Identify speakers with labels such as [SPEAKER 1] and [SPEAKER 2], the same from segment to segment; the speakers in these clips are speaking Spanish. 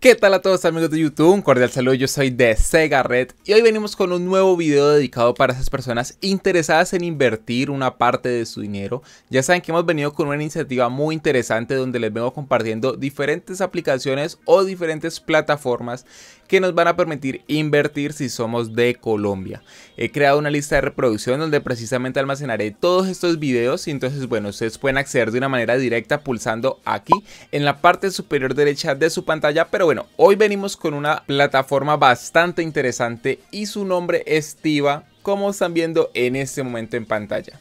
[SPEAKER 1] ¿Qué tal a todos amigos de YouTube? Un cordial saludo, yo soy de Sega Red y hoy venimos con un nuevo video dedicado para esas personas interesadas en invertir una parte de su dinero. Ya saben que hemos venido con una iniciativa muy interesante donde les vengo compartiendo diferentes aplicaciones o diferentes plataformas que nos van a permitir invertir si somos de Colombia. He creado una lista de reproducción donde precisamente almacenaré todos estos videos y entonces bueno, ustedes pueden acceder de una manera directa pulsando aquí en la parte superior derecha de su pantalla, pero bueno, hoy venimos con una plataforma bastante interesante y su nombre es Tiva como están viendo en este momento en pantalla.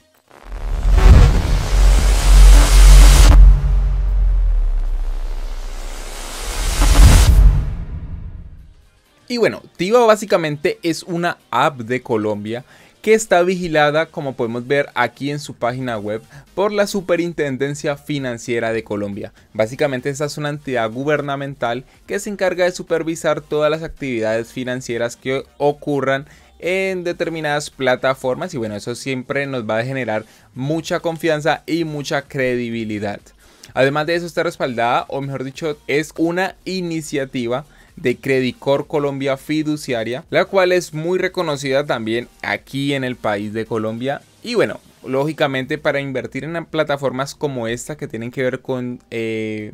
[SPEAKER 1] Y bueno, Tiva básicamente es una app de Colombia que está vigilada, como podemos ver aquí en su página web, por la Superintendencia Financiera de Colombia. Básicamente esta es una entidad gubernamental que se encarga de supervisar todas las actividades financieras que ocurran en determinadas plataformas y bueno, eso siempre nos va a generar mucha confianza y mucha credibilidad. Además de eso está respaldada, o mejor dicho, es una iniciativa de Credicor Colombia Fiduciaria, la cual es muy reconocida también aquí en el país de Colombia. Y bueno, lógicamente para invertir en plataformas como esta que tienen que ver con eh,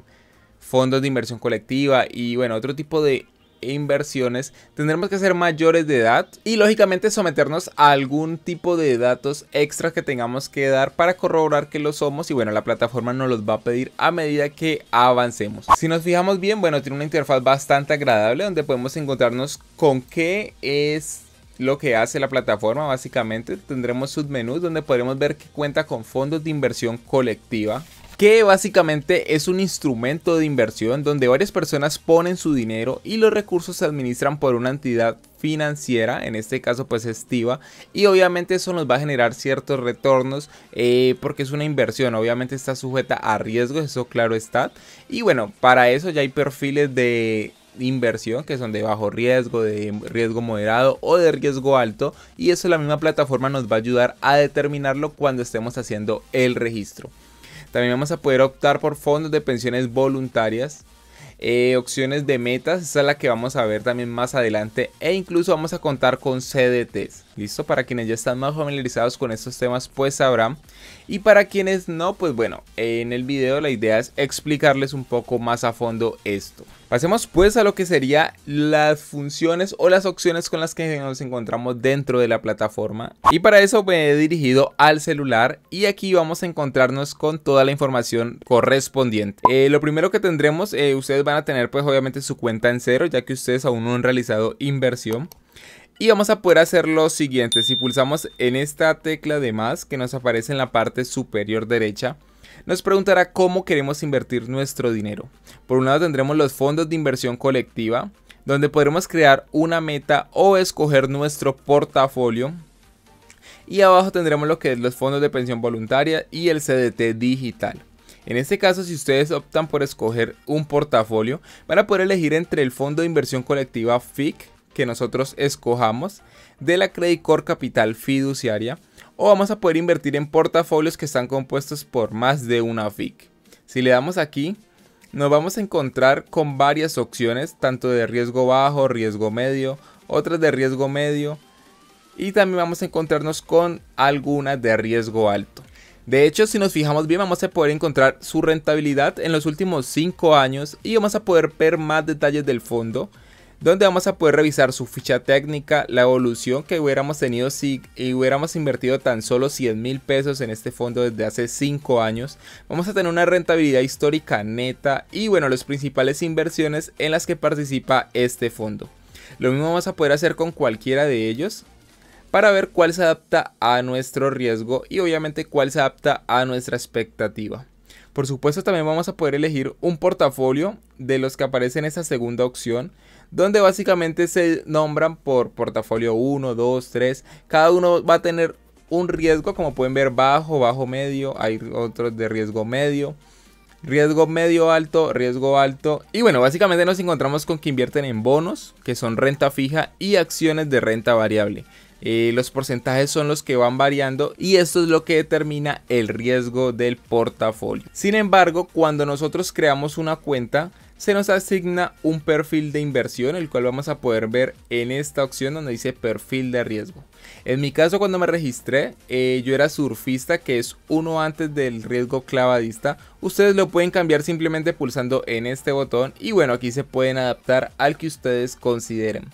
[SPEAKER 1] fondos de inversión colectiva y bueno, otro tipo de e inversiones, tendremos que ser mayores de edad y lógicamente someternos a algún tipo de datos extras que tengamos que dar para corroborar que lo somos y bueno, la plataforma nos los va a pedir a medida que avancemos. Si nos fijamos bien, bueno, tiene una interfaz bastante agradable donde podemos encontrarnos con qué es lo que hace la plataforma básicamente tendremos menús donde podremos ver que cuenta con fondos de inversión colectiva que básicamente es un instrumento de inversión donde varias personas ponen su dinero y los recursos se administran por una entidad financiera, en este caso pues estiva, y obviamente eso nos va a generar ciertos retornos eh, porque es una inversión, obviamente está sujeta a riesgos, eso claro está, y bueno, para eso ya hay perfiles de inversión que son de bajo riesgo, de riesgo moderado o de riesgo alto y eso la misma plataforma nos va a ayudar a determinarlo cuando estemos haciendo el registro. También vamos a poder optar por fondos de pensiones voluntarias, eh, opciones de metas, esa es la que vamos a ver también más adelante e incluso vamos a contar con CDTs. Listo, para quienes ya están más familiarizados con estos temas pues sabrán y para quienes no, pues bueno, en el video la idea es explicarles un poco más a fondo esto. Pasemos pues a lo que sería las funciones o las opciones con las que nos encontramos dentro de la plataforma. Y para eso me he dirigido al celular y aquí vamos a encontrarnos con toda la información correspondiente. Eh, lo primero que tendremos, eh, ustedes van a tener pues obviamente su cuenta en cero ya que ustedes aún no han realizado inversión. Y vamos a poder hacer lo siguiente, si pulsamos en esta tecla de más que nos aparece en la parte superior derecha, nos preguntará cómo queremos invertir nuestro dinero. Por un lado tendremos los fondos de inversión colectiva, donde podremos crear una meta o escoger nuestro portafolio. Y abajo tendremos lo que es los fondos de pensión voluntaria y el CDT digital. En este caso, si ustedes optan por escoger un portafolio, van a poder elegir entre el fondo de inversión colectiva FIC, que nosotros escojamos de la Credit Core Capital Fiduciaria o vamos a poder invertir en portafolios que están compuestos por más de una FIC. Si le damos aquí, nos vamos a encontrar con varias opciones, tanto de riesgo bajo, riesgo medio, otras de riesgo medio y también vamos a encontrarnos con algunas de riesgo alto. De hecho, si nos fijamos bien, vamos a poder encontrar su rentabilidad en los últimos 5 años y vamos a poder ver más detalles del fondo donde vamos a poder revisar su ficha técnica, la evolución que hubiéramos tenido si hubiéramos invertido tan solo 100 mil pesos en este fondo desde hace 5 años. Vamos a tener una rentabilidad histórica neta y bueno, las principales inversiones en las que participa este fondo. Lo mismo vamos a poder hacer con cualquiera de ellos para ver cuál se adapta a nuestro riesgo y obviamente cuál se adapta a nuestra expectativa. Por supuesto también vamos a poder elegir un portafolio de los que aparece en esta segunda opción donde básicamente se nombran por portafolio 1, 2, 3. Cada uno va a tener un riesgo, como pueden ver, bajo, bajo medio, hay otros de riesgo medio. Riesgo medio alto, riesgo alto. Y bueno, básicamente nos encontramos con que invierten en bonos, que son renta fija, y acciones de renta variable. Eh, los porcentajes son los que van variando y esto es lo que determina el riesgo del portafolio. Sin embargo, cuando nosotros creamos una cuenta, se nos asigna un perfil de inversión, el cual vamos a poder ver en esta opción donde dice perfil de riesgo. En mi caso cuando me registré, eh, yo era surfista, que es uno antes del riesgo clavadista. Ustedes lo pueden cambiar simplemente pulsando en este botón y bueno, aquí se pueden adaptar al que ustedes consideren.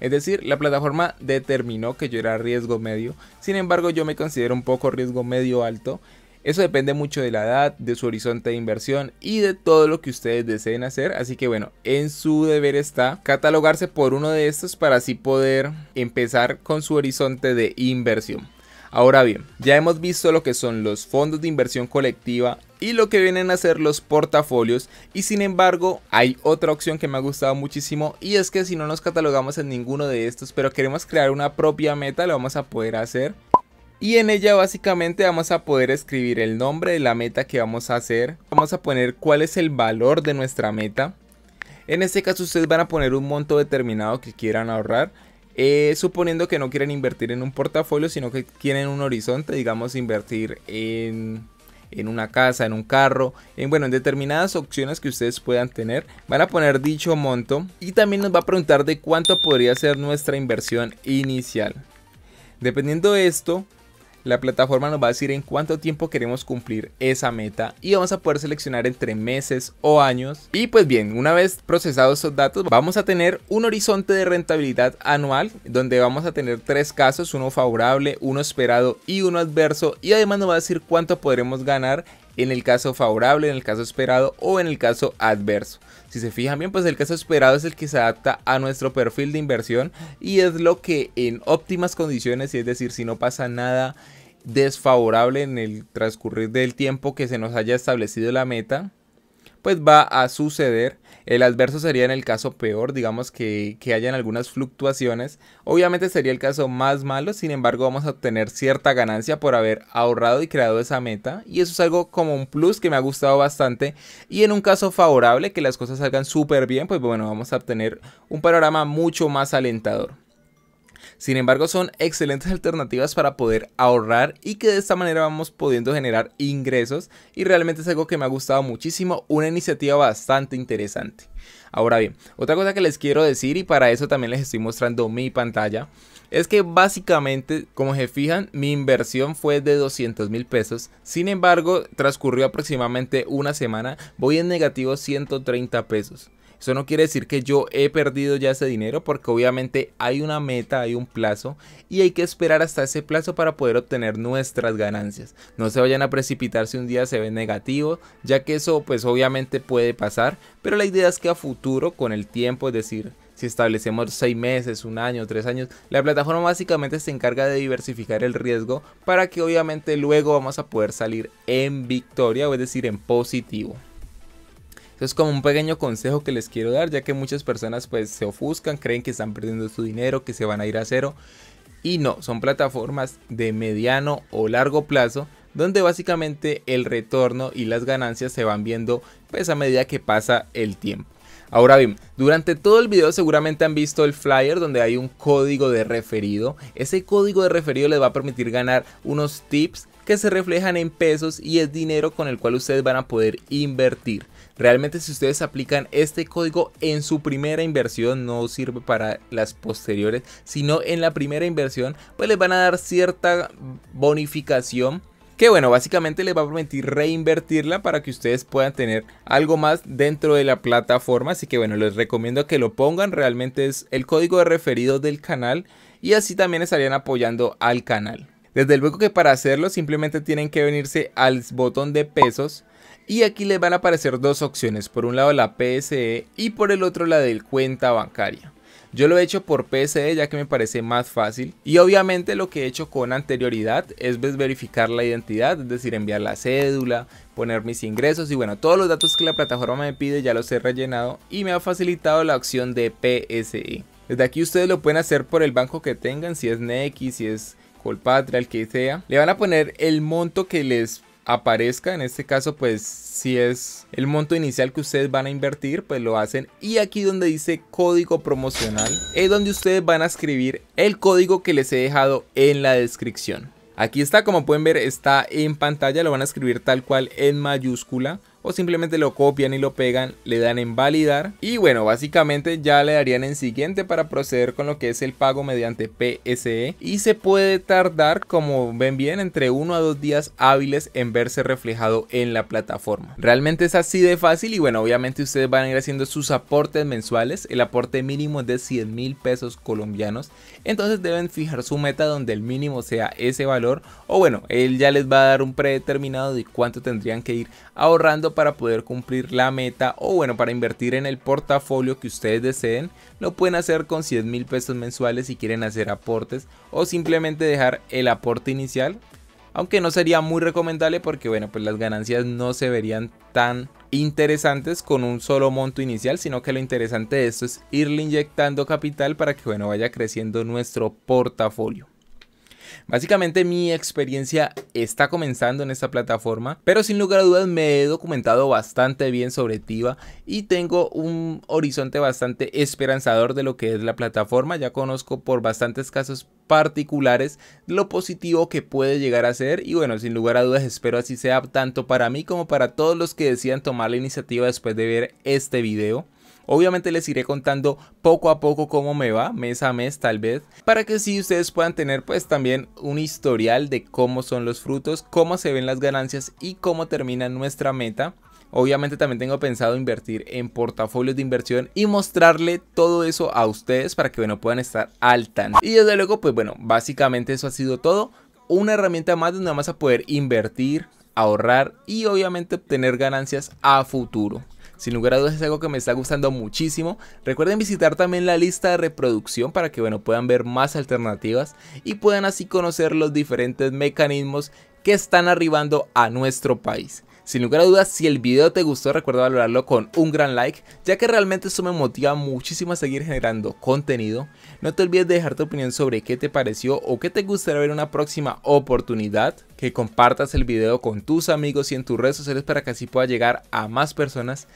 [SPEAKER 1] Es decir, la plataforma determinó que yo era riesgo medio, sin embargo yo me considero un poco riesgo medio alto eso depende mucho de la edad, de su horizonte de inversión y de todo lo que ustedes deseen hacer. Así que bueno, en su deber está catalogarse por uno de estos para así poder empezar con su horizonte de inversión. Ahora bien, ya hemos visto lo que son los fondos de inversión colectiva y lo que vienen a ser los portafolios y sin embargo hay otra opción que me ha gustado muchísimo y es que si no nos catalogamos en ninguno de estos pero queremos crear una propia meta lo vamos a poder hacer y en ella básicamente vamos a poder escribir el nombre de la meta que vamos a hacer. Vamos a poner cuál es el valor de nuestra meta. En este caso ustedes van a poner un monto determinado que quieran ahorrar. Eh, suponiendo que no quieren invertir en un portafolio, sino que quieren un horizonte, digamos, invertir en, en una casa, en un carro, en, bueno, en determinadas opciones que ustedes puedan tener, van a poner dicho monto y también nos va a preguntar de cuánto podría ser nuestra inversión inicial. Dependiendo de esto, la plataforma nos va a decir en cuánto tiempo queremos cumplir esa meta y vamos a poder seleccionar entre meses o años. Y pues bien, una vez procesados esos datos, vamos a tener un horizonte de rentabilidad anual donde vamos a tener tres casos, uno favorable, uno esperado y uno adverso y además nos va a decir cuánto podremos ganar en el caso favorable, en el caso esperado o en el caso adverso. Si se fijan bien, pues el caso esperado es el que se adapta a nuestro perfil de inversión y es lo que en óptimas condiciones, es decir, si no pasa nada desfavorable en el transcurrir del tiempo que se nos haya establecido la meta, pues va a suceder. El adverso sería en el caso peor, digamos que, hayan algunas fluctuaciones. Obviamente sería el caso más malo, sin embargo vamos a obtener cierta ganancia por haber ahorrado y creado esa meta. Y eso es algo como un plus que me ha gustado bastante. Y en un caso favorable, que las cosas salgan súper bien, pues bueno, vamos a obtener un panorama mucho más alentador. Sin embargo, son excelentes alternativas para poder ahorrar y que de esta manera vamos pudiendo generar ingresos y realmente es algo que me ha gustado muchísimo, una iniciativa bastante interesante. Ahora bien, otra cosa que les quiero decir y para eso también les estoy mostrando mi pantalla es que básicamente, como se fijan, mi inversión fue de 200 mil pesos. Sin embargo, transcurrió aproximadamente una semana, voy en negativo 130 pesos. Eso no quiere decir que yo he perdido ya ese dinero porque obviamente hay una meta, hay un plazo y hay que esperar hasta ese plazo para poder obtener nuestras ganancias. No se vayan a precipitar si un día se ve negativo, ya que eso pues obviamente puede pasar, pero la idea es que a futuro con el tiempo, es decir, si establecemos seis meses, un año, tres años, la plataforma básicamente se encarga de diversificar el riesgo para que obviamente luego vamos a poder salir en victoria, o es decir, en positivo es como un pequeño consejo que les quiero dar, ya que muchas personas pues se ofuscan, creen que están perdiendo su dinero, que se van a ir a cero. Y no, son plataformas de mediano o largo plazo donde básicamente el retorno y las ganancias se van viendo pues a medida que pasa el tiempo. Ahora bien, durante todo el video seguramente han visto el flyer donde hay un código de referido. Ese código de referido les va a permitir ganar unos tips que se reflejan en pesos y es dinero con el cual ustedes van a poder invertir. Realmente si ustedes aplican este código en su primera inversión, no sirve para las posteriores, sino en la primera inversión, pues les van a dar cierta bonificación que bueno, básicamente les va a permitir reinvertirla para que ustedes puedan tener algo más dentro de la plataforma. Así que bueno, les recomiendo que lo pongan, realmente es el código de referido del canal y así también estarían apoyando al canal. Desde luego que para hacerlo simplemente tienen que venirse al botón de pesos y aquí les van a aparecer dos opciones, por un lado la PSE y por el otro la del cuenta bancaria. Yo lo he hecho por PSE ya que me parece más fácil y obviamente lo que he hecho con anterioridad es verificar la identidad, es decir, enviar la cédula, poner mis ingresos y bueno, todos los datos que la plataforma me pide ya los he rellenado y me ha facilitado la opción de PSE. Desde aquí ustedes lo pueden hacer por el banco que tengan, si es NX, si es Colpatria, el que sea, le van a poner el monto que les aparezca. En este caso, pues si es el monto inicial que ustedes van a invertir, pues lo hacen. Y aquí donde dice código promocional, es donde ustedes van a escribir el código que les he dejado en la descripción. Aquí está, como pueden ver, está en pantalla, lo van a escribir tal cual en mayúscula o simplemente lo copian y lo pegan, le dan en validar y bueno, básicamente ya le darían en siguiente para proceder con lo que es el pago mediante PSE y se puede tardar, como ven bien, entre uno a dos días hábiles en verse reflejado en la plataforma. Realmente es así de fácil y bueno, obviamente ustedes van a ir haciendo sus aportes mensuales, el aporte mínimo es de 100 mil pesos colombianos, entonces deben fijar su meta donde el mínimo sea ese valor o bueno, él ya les va a dar un predeterminado de cuánto tendrían que ir ahorrando para poder cumplir la meta o bueno para invertir en el portafolio que ustedes deseen lo pueden hacer con 100 mil pesos mensuales si quieren hacer aportes o simplemente dejar el aporte inicial aunque no sería muy recomendable porque bueno pues las ganancias no se verían tan interesantes con un solo monto inicial, sino que lo interesante de esto es irle inyectando capital para que bueno, vaya creciendo nuestro portafolio. Básicamente mi experiencia está comenzando en esta plataforma, pero sin lugar a dudas me he documentado bastante bien sobre Tiva y tengo un horizonte bastante esperanzador de lo que es la plataforma. Ya conozco por bastantes casos particulares lo positivo que puede llegar a ser y bueno, sin lugar a dudas espero así sea tanto para mí como para todos los que decidan tomar la iniciativa después de ver este video. Obviamente les iré contando poco a poco cómo me va, mes a mes tal vez, para que si sí, ustedes puedan tener pues también un historial de cómo son los frutos, cómo se ven las ganancias y cómo termina nuestra meta. Obviamente también tengo pensado invertir en portafolios de inversión y mostrarle todo eso a ustedes para que bueno puedan estar al tanto. Y desde luego pues bueno, básicamente eso ha sido todo. Una herramienta más donde vamos a poder invertir, ahorrar y obviamente obtener ganancias a futuro. Sin lugar a dudas es algo que me está gustando muchísimo. Recuerden visitar también la lista de reproducción para que bueno, puedan ver más alternativas y puedan así conocer los diferentes mecanismos que están arribando a nuestro país. Sin lugar a dudas, si el video te gustó, recuerda valorarlo con un gran like, ya que realmente eso me motiva muchísimo a seguir generando contenido. No te olvides de dejar tu opinión sobre qué te pareció o qué te gustaría ver en una próxima oportunidad, que compartas el video con tus amigos y en tus redes sociales para que así pueda llegar a más personas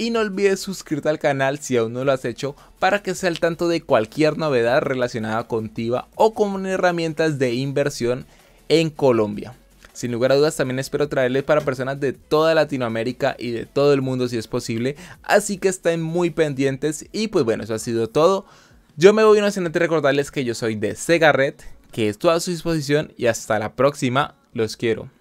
[SPEAKER 1] y no olvides suscribirte al canal si aún no lo has hecho para que sea al tanto de cualquier novedad relacionada con TIVA o con herramientas de inversión en Colombia. Sin lugar a dudas también espero traerles para personas de toda Latinoamérica y de todo el mundo si es posible, así que estén muy pendientes y pues bueno, eso ha sido todo. Yo me voy no sin antes recordarles que yo soy de Sega que estoy a su disposición y hasta la próxima, los quiero.